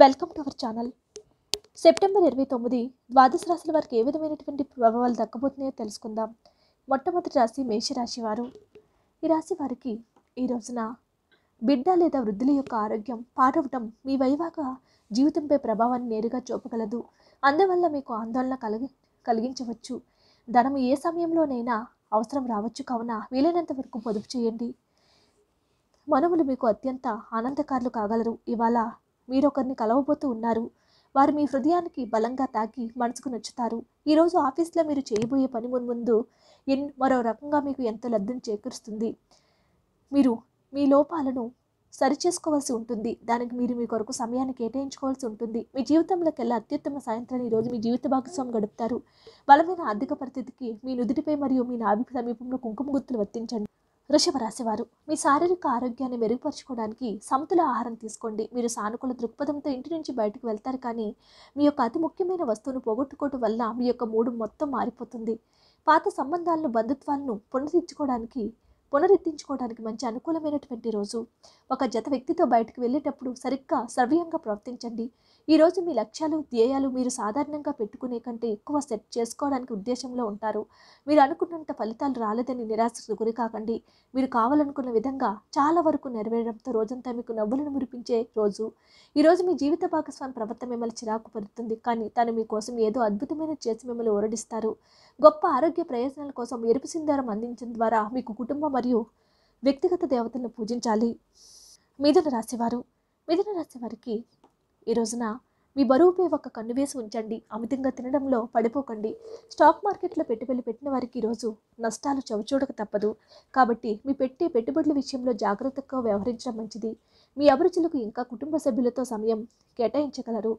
welcome to our channel September ఇరవై తొమ్మిది ద్వాదశ రాశుల వారికి ఏ విధమైనటువంటి ప్రభావాలు దక్కబోతున్నాయో తెలుసుకుందాం మొట్టమొదటి రాశి మేషరాశి వారు ఈ రాశి వారికి ఈ రోజున బిడ్డ లేదా వృద్ధుల యొక్క ఆరోగ్యం పాడవటం మీ వైవాహ జీవితంపై ప్రభావాన్ని నేరుగా చూపగలదు అందువల్ల మీకు ఆందోళన కలిగి కలిగించవచ్చు ధనం ఏ సమయంలోనైనా అవసరం రావచ్చు కావున వీలైనంత వరకు పొదుపు చేయండి మనువులు మీకు అత్యంత ఆనందకారులు కాగలరు ఇవాళ మీరొకరిని కలవబోతూ ఉన్నారు వారు మీ హృదయానికి బలంగా తాకి మనసుకు నచ్చుతారు ఈరోజు ఆఫీస్లో మీరు చేయబోయే పని ముందు ఎన్ మరో రకంగా మీకు ఎంతో లబ్ధిని చేకూరుస్తుంది మీరు మీ లోపాలను సరిచేసుకోవాల్సి ఉంటుంది దానికి మీరు మీ కొరకు సమయాన్ని కేటాయించుకోవాల్సి ఉంటుంది మీ జీవితంలోకి వెళ్ళే అత్యుత్తమ సాయంత్రాన్ని ఈరోజు మీ జీవిత భాగస్వామి గడుపుతారు బలమైన ఆర్థిక పరిస్థితికి మీ నుదుటిపై మరియు మీ నాభికి సమీపంలో కుంకుమ గుర్తులు వర్తించండి వృషభ రాశివారు మీ శారీరక ఆరోగ్యాన్ని మెరుగుపరచుకోవడానికి సమతుల ఆహారం తీసుకోండి మీరు సానుకూల దృక్పథంతో ఇంటి నుంచి బయటకు వెళ్తారు కానీ మీ యొక్క అతి ముఖ్యమైన వస్తువును పోగొట్టుకోవడం వల్ల మీ యొక్క మూడు మొత్తం మారిపోతుంది పాత సంబంధాలను బంధుత్వాలను పునరుద్ధించుకోవడానికి పునరుద్ధరించుకోవడానికి మంచి అనుకూలమైనటువంటి రోజు ఒక జత వ్యక్తితో బయటకు వెళ్ళేటప్పుడు సరిగ్గా సవ్యంగా ప్రవర్తించండి ఈరోజు మీ లక్ష్యాలు ధ్యేయాలు మీరు సాధారణంగా పెట్టుకునే కంటే ఎక్కువ సెట్ చేసుకోవడానికి ఉద్దేశంలో ఉంటారు మీరు అనుకున్నంత ఫలితాలు రాలేదని నిరాశకు గురికాకండి మీరు కావాలనుకున్న విధంగా చాలా వరకు నెరవేరడంతో రోజంతా మీకు నవ్వులను మురిపించే రోజు ఈరోజు మీ జీవిత భాగస్వామి ప్రవర్తన మిమ్మల్ని చిరాకు పడుతుంది కానీ తను మీకోసం ఏదో అద్భుతమైన చేసి మిమ్మల్ని ఓరడిస్తారు గొప్ప ఆరోగ్య ప్రయోజనాల కోసం ఎరుపు సింధారం అందించడం ద్వారా మీకు కుటుంబం మరియు వ్యక్తిగత దేవతలను పూజించాలి మిథున రాశివారు మిథున రాశి వారికి ఈ రోజున మీ బరువుపై ఒక కన్ను వేసి ఉంచండి అమితంగా తినడంలో పడిపోకండి స్టాక్ మార్కెట్లో పెట్టుబడులు పెట్టిన వారికి ఈరోజు నష్టాలు చవిచూడక తప్పదు కాబట్టి మీ పెట్టే పెట్టుబడుల విషయంలో జాగ్రత్తగా వ్యవహరించడం మంచిది మీ అభిరుచులకు ఇంకా కుటుంబ సభ్యులతో సమయం కేటాయించగలరు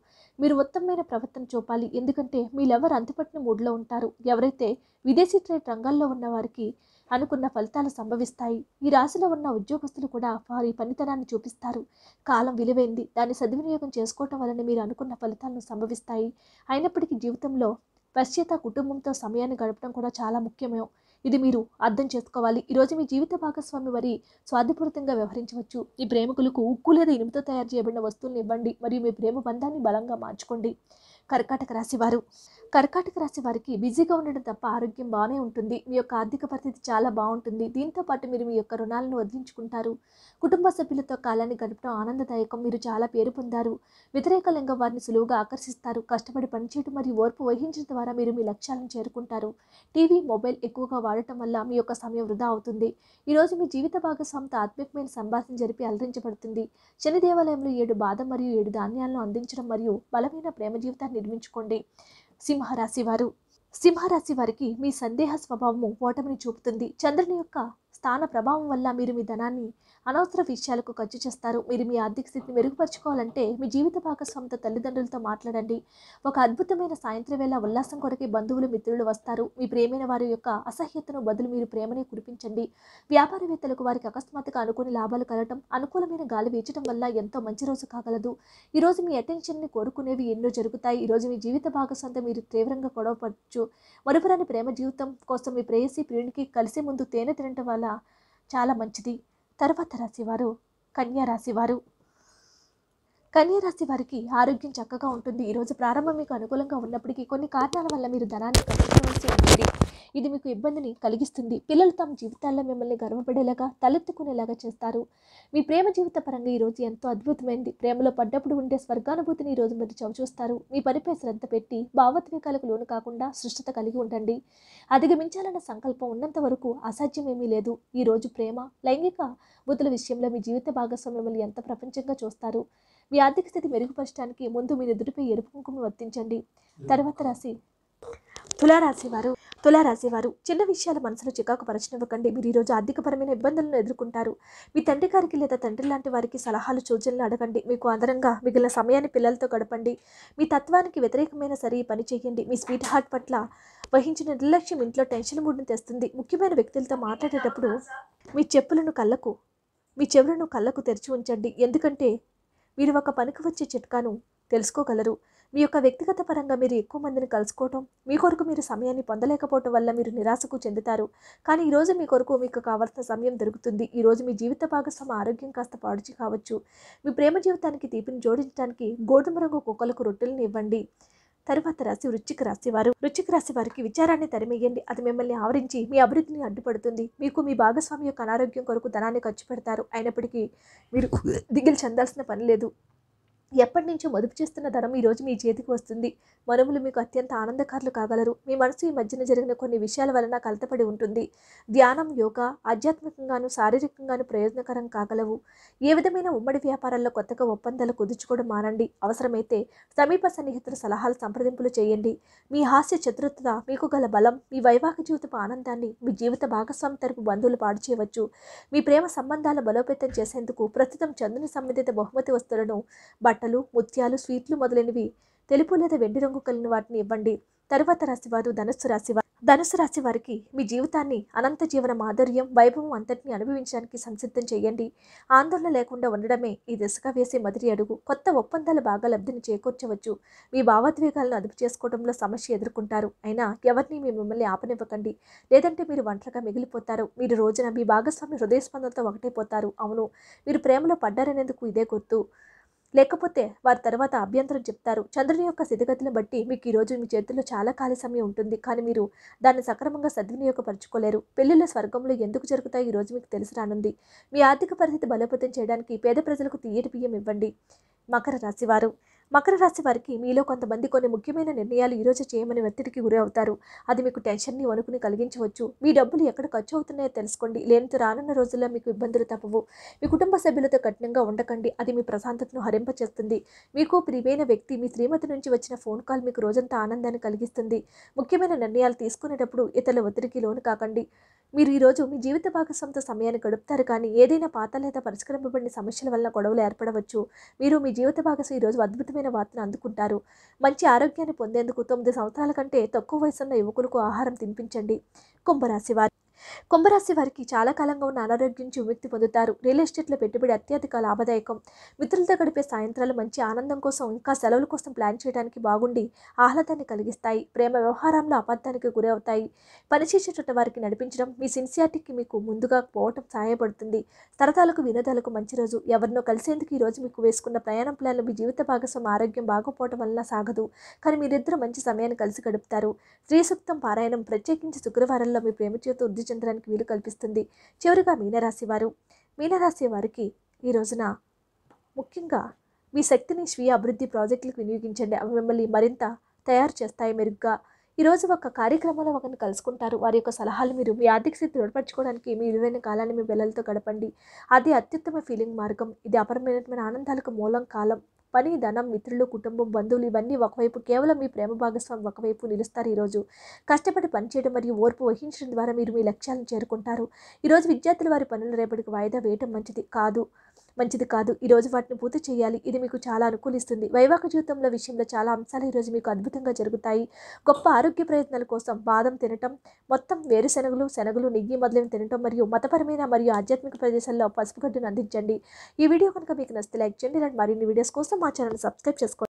మీరు ఉత్తమమైన ప్రవర్తన చూపాలి ఎందుకంటే లెవర్ అంతపట్టిన మూడ్లో ఉంటారు ఎవరైతే విదేశీ ట్రేడ్ రంగాల్లో ఉన్న వారికి అనుకున్న ఫలితాలు సంభవిస్తాయి ఈ రాశిలో ఉన్న ఉద్యోగస్తులు కూడా వారి పనితనాన్ని చూపిస్తారు కాలం విలువైంది దాన్ని సద్వినియోగం చేసుకోవటం వలన మీరు అనుకున్న ఫలితాలను సంభవిస్తాయి అయినప్పటికీ జీవితంలో పశ్చిత కుటుంబంతో సమయాన్ని గడపడం కూడా చాలా ముఖ్యమే ఇది మీరు అర్థం చేసుకోవాలి ఈరోజు మీ జీవిత భాగస్వామి వారి స్వార్థపూరితంగా వ్యవహరించవచ్చు మీ ప్రేమికులకు ఉక్కు లేదా ఇనుముతో తయారు చేయబడిన వస్తువులను ఇవ్వండి మరియు మీ ప్రేమ బంధాన్ని బలంగా మార్చుకోండి కర్కాటక రాశి వారు కర్కాటక రాశి వారికి బిజీగా ఉండడం తప్ప ఆరోగ్యం బాగానే ఉంటుంది మీ యొక్క ఆర్థిక పరిస్థితి చాలా బాగుంటుంది దీంతోపాటు మీరు మీ యొక్క రుణాలను వదిలించుకుంటారు కుటుంబ సభ్యులతో కాలాన్ని గడపడం ఆనందదాయకం మీరు చాలా పేరు పొందారు వ్యతిరేక లింగం వారిని సులువుగా ఆకర్షిస్తారు కష్టపడి పనిచేయడం మరియు ఓర్పు వహించడం ద్వారా మీరు మీ లక్ష్యాలను చేరుకుంటారు టీవీ మొబైల్ ఎక్కువగా వాడటం వల్ల మీ యొక్క సమయం వృధా అవుతుంది ఈరోజు మీ జీవిత భాగస్వామితో ఆత్మీయమైన సంభాషణ జరిపి అలరించబడుతుంది శని దేవాలయంలో ఏడు బాధ మరియు ఏడు ధాన్యాలను అందించడం మరియు బలమైన ప్రేమ జీవితాన్ని నిర్మించుకోండి సింహరాశి వారు సింహరాశి వారికి మీ సందేహ స్వభావము ఓటమిని చూపుతుంది చంద్రుని యొక్క స్థాన ప్రభావం వల్ల మీరు మీ ధనాన్ని అనవసర విషయాలకు ఖర్చు చేస్తారు మీరు మీ ఆర్థిక స్థితిని మెరుగుపరచుకోవాలంటే మీ జీవిత భాగస్వామితో తల్లిదండ్రులతో మాట్లాడండి ఒక అద్భుతమైన సాయంత్రం వేళ ఉల్లాసం కొరకే బంధువులు మిత్రులు వస్తారు మీ ప్రేమైన వారి యొక్క అసహ్యతను బదులు మీరు ప్రేమని కురిపించండి వ్యాపారవేత్తలకు వారికి అకస్మాత్తుగా అనుకుని లాభాలు కలగటం అనుకూలమైన గాలి వీచడం వల్ల ఎంతో మంచి రోజు కాగలదు ఈరోజు మీ అటెన్షన్ని కోరుకునేవి ఎన్నో జరుగుతాయి ఈరోజు మీ జీవిత భాగస్వామితో మీరు తీవ్రంగా గొడవపడచ్చు మరుపురాని ప్రేమ జీవితం కోసం మీ ప్రేయసి ప్రియునికి కలిసే ముందు తేనె తినటం వల్ల చాలా మంచిది తర్వాత రాశివారు వారు కన్యారాశి వారికి ఆరోగ్యం చక్కగా ఉంటుంది ఈరోజు ప్రారంభం మీకు అనుకూలంగా ఉన్నప్పటికీ కొన్ని కారణాల వల్ల మీరు ధనాన్ని ఖర్చు ఉంటుంది ఇది మీకు ఇబ్బందిని కలిగిస్తుంది పిల్లలు తమ జీవితాల్లో మిమ్మల్ని గర్వపడేలాగా తలెత్తుకునేలాగా చేస్తారు మీ ప్రేమ జీవిత పరంగా ఈరోజు ఎంతో అద్భుతమైంది ప్రేమలో పడ్డప్పుడు ఉండే స్వర్గానుభూతిని ఈరోజు మీరు చవిచూస్తారు మీ పనిపై శ్రద్ధ పెట్టి భావోద్వేగాలకు లోను కాకుండా సృష్టత కలిగి ఉండండి అధిగమించాలన్న సంకల్పం ఉన్నంత వరకు అసాధ్యమేమీ లేదు ఈరోజు ప్రేమ లైంగిక బుద్ధుల విషయంలో మీ జీవిత భాగస్వామి మిమ్మల్ని ఎంత ప్రపంచంగా చూస్తారు మీ ఆర్థిక స్థితి మెరుగుపరచడానికి ముందు మీ ఎదుటిపై ఎరుపు కుంకుమ వర్తించండి తర్వాత రాసి తులారాశి వారు తులారాశి వారు చిన్న విషయాలు మనసును చికాకు పరచనివ్వకండి మీరు ఈరోజు ఆర్థికపరమైన ఇబ్బందులను ఎదుర్కొంటారు మీ తండ్రి గారికి లేదా తండ్రి లాంటి వారికి సలహాలు సూచనలు అడగండి మీకు అందరంగా మిగిలిన సమయాన్ని పిల్లలతో గడపండి మీ తత్వానికి వ్యతిరేకమైన సరి పని చేయండి మీ స్వీట్ హార్ట్ పట్ల వహించిన నిర్లక్ష్యం ఇంట్లో టెన్షన్ మూడ్ని తెస్తుంది ముఖ్యమైన వ్యక్తులతో మాట్లాడేటప్పుడు మీ చెప్పులను కళ్ళకు మీ చెవులను కళ్ళకు తెరిచి ఉంచండి ఎందుకంటే మీరు ఒక పనికి వచ్చే చిట్కాను తెలుసుకోగలరు మీ యొక్క వ్యక్తిగత పరంగా మీరు ఎక్కువ మందిని కలుసుకోవటం మీ కొరకు మీరు సమయాన్ని పొందలేకపోవటం వల్ల మీరు నిరాశకు చెందుతారు కానీ ఈరోజు మీ కొరకు మీకు కావాల్సిన సమయం దొరుకుతుంది ఈరోజు మీ జీవిత భాగస్వామి ఆరోగ్యం కాస్త పాడుచి కావచ్చు మీ ప్రేమ జీవితానికి తీపిని జోడించడానికి గోధుమ రంగు కుక్కలకు రొట్టెలను ఇవ్వండి తరువాత రాశి వృచ్చిక రాశి వారు వృచ్చిక రాశి వారికి విచారాన్ని తరిమేయండి అది మిమ్మల్ని ఆవరించి మీ అభివృద్ధిని అడ్డుపడుతుంది మీకు మీ భాగస్వామి యొక్క అనారోగ్యం కొరకు ధనాన్ని ఖర్చు పెడతారు అయినప్పటికీ మీరు దిగులు చెందాల్సిన పని లేదు ఎప్పటి నుంచో మదుపు చేస్తున్న ధనం ఈరోజు మీ చేతికి వస్తుంది మనుములు మీకు అత్యంత ఆనందకారులు కాగలరు మీ మనసు ఈ మధ్యన జరిగిన కొన్ని విషయాల వలన కలతపడి ఉంటుంది ధ్యానం యోగా ఆధ్యాత్మికంగాను శారీరకంగాను ప్రయోజనకరం కాగలవు ఏ విధమైన ఉమ్మడి వ్యాపారాల్లో కొత్తగా ఒప్పందాలు కుదుర్చుకోవడం మానండి అవసరమైతే సమీప సన్నిహితుల సలహాలు సంప్రదింపులు చేయండి మీ హాస్య చతురత మీకు గల బలం మీ వైవాహిక జీవితపు ఆనందాన్ని మీ జీవిత భాగస్వామి తరపు బంధువులు పాడు చేయవచ్చు మీ ప్రేమ సంబంధాలు బలోపేతం చేసేందుకు ప్రస్తుతం చందుని సంబంధిత బహుమతి వస్తువులను బట్ బట్టలు ముత్యాలు స్వీట్లు మొదలైనవి తెలుపు లేదా వెండి రంగు కలిగిన వాటిని ఇవ్వండి తరువాత రాశివారు ధనుస్సు రాశివారు ధనుసు రాశి వారికి మీ జీవితాన్ని అనంత జీవన మాధుర్యం వైభవం అంతటిని అనుభవించడానికి సంసిద్ధం చేయండి ఆందోళన లేకుండా ఉండడమే ఈ దిశగా వేసే మొదటి అడుగు కొత్త ఒప్పందాలు బాగా లబ్ధిని చేకూర్చవచ్చు మీ భావోద్వేగాలను అదుపు చేసుకోవడంలో సమస్య ఎదుర్కొంటారు అయినా ఎవరిని మీ మిమ్మల్ని ఆపనివ్వకండి లేదంటే మీరు ఒంటరిగా మిగిలిపోతారు మీరు రోజున మీ భాగస్వామి హృదయస్పందనతో ఒకటైపోతారు అవును మీరు ప్రేమలో పడ్డారనేందుకు ఇదే గుర్తు లేకపోతే వారి తర్వాత అభ్యంతరం చెప్తారు చంద్రుని యొక్క స్థితిగతిని బట్టి మీకు ఈరోజు మీ చేతుల్లో చాలా ఖాళీ సమయం ఉంటుంది కానీ మీరు దాన్ని సక్రమంగా సద్వినియోగపరచుకోలేరు పెళ్లిళ్ళ స్వర్గంలో ఎందుకు జరుగుతాయి ఈరోజు మీకు తెలిసి రానుంది మీ ఆర్థిక పరిస్థితి బలోపేతం చేయడానికి పేద ప్రజలకు తీయటి బియ్యం ఇవ్వండి మకర రాశివారు మకర రాశి వారికి మీలో కొంతమంది కొన్ని ముఖ్యమైన నిర్ణయాలు ఈరోజు చేయమని ఒత్తిడికి గురి అవుతారు అది మీకు టెన్షన్ని వణుకుని కలిగించవచ్చు మీ డబ్బులు ఎక్కడ ఖర్చు అవుతున్నాయో తెలుసుకోండి లేనితో రానున్న రోజుల్లో మీకు ఇబ్బందులు తప్పవు మీ కుటుంబ సభ్యులతో కఠినంగా ఉండకండి అది మీ ప్రశాంతతను హరింపచేస్తుంది మీకు ప్రియమైన వ్యక్తి మీ శ్రీమతి నుంచి వచ్చిన ఫోన్ కాల్ మీకు రోజంతా ఆనందాన్ని కలిగిస్తుంది ముఖ్యమైన నిర్ణయాలు తీసుకునేటప్పుడు ఇతరుల ఒత్తిడికి లోను కాకండి మీరు ఈరోజు మీ జీవిత భాగస్వామితో సమయాన్ని గడుపుతారు కానీ ఏదైనా పాత లేదా పరిష్కరింపబడిన సమస్యల వల్ల గొడవలు ఏర్పడవచ్చు మీరు మీ జీవిత భాగస్వామి ఈరోజు అద్భుతమైన అద్భుతమైన వార్తను అందుకుంటారు మంచి ఆరోగ్యాన్ని పొందేందుకు తొమ్మిది సంవత్సరాల కంటే తక్కువ వయసున్న యువకులకు ఆహారం తినిపించండి కుంభరాశి వారి కుంభరాశి వారికి చాలా కాలంగా ఉన్న అనారోగ్యం నుంచి విముక్తి పొందుతారు రియల్ ఎస్టేట్లో పెట్టుబడి అత్యధిక లాభదాయకం మిత్రులతో గడిపే సాయంత్రాలు మంచి ఆనందం కోసం ఇంకా సెలవుల కోసం ప్లాన్ చేయడానికి బాగుండి ఆహ్లాదాన్ని కలిగిస్తాయి ప్రేమ వ్యవహారంలో అబద్ధానికి గురవుతాయి పనిచేసేటట్టు వారికి నడిపించడం మీ సిన్సియారిటీకి మీకు ముందుగా పోవటం సహాయపడుతుంది సరదాలకు వినోదాలకు మంచి రోజు ఎవరినో కలిసేందుకు ఈ రోజు మీకు వేసుకున్న ప్రయాణం ప్లాన్లు మీ జీవిత భాగస్వామి ఆరోగ్యం బాగోపోవటం వలన సాగదు కానీ మీరిద్దరూ మంచి సమయాన్ని కలిసి గడుపుతారు స్త్రీ సూక్తం పారాయణం ప్రత్యేకించి శుక్రవారంలో మీ ప్రేమ చేత ఉద్దిజన చంద్రానికి వీలు కల్పిస్తుంది చివరిగా మీనరాశి వారు మీనరాశి వారికి ఈ రోజున ముఖ్యంగా మీ శక్తిని స్వీయ అభివృద్ధి ప్రాజెక్టులకు వినియోగించండి అవి మిమ్మల్ని మరింత తయారు చేస్తాయి మెరుగ్గా ఈరోజు ఒక కార్యక్రమంలో ఒకరిని కలుసుకుంటారు వారి యొక్క సలహాలు మీరు మీ ఆర్థిక స్థితి దృఢపరచుకోవడానికి మీ విలువైన కాలాన్ని మీ పిల్లలతో గడపండి అది అత్యుత్తమ ఫీలింగ్ మార్గం ఇది అపరమైనటువంటి ఆనందాలకు మూలం కాలం పని ధనం మిత్రులు కుటుంబం బంధువులు ఇవన్నీ ఒకవైపు కేవలం మీ ప్రేమ భాగస్వామి ఒకవైపు నిలుస్తారు ఈరోజు కష్టపడి పనిచేయడం మరియు ఓర్పు వహించడం ద్వారా మీరు మీ లక్ష్యాలను చేరుకుంటారు ఈరోజు విద్యార్థులు వారి పనులు రేపటికి వాయిదా వేయటం మంచిది కాదు మంచిది కాదు ఈరోజు వాటిని పూర్తి చేయాలి ఇది మీకు చాలా అనుకూలిస్తుంది వైవాహ జీవితంలో విషయంలో చాలా అంశాలు ఈరోజు మీకు అద్భుతంగా జరుగుతాయి గొప్ప ఆరోగ్య ప్రయత్నాల కోసం బాదం తినటం మొత్తం వేరుశెనగలు శనగలు నెయ్యి మొదలైన తినటం మరియు మతపరమైన మరియు ఆధ్యాత్మిక ప్రదేశాల్లో పసుపు గడ్డను అందించండి ఈ వీడియో కనుక మీకు నచ్చితే లైక్ చేయండి ఇలాంటి మరిన్ని వీడియోస్ కోసం మా ఛానల్ సబ్స్క్రైబ్ చేసుకోండి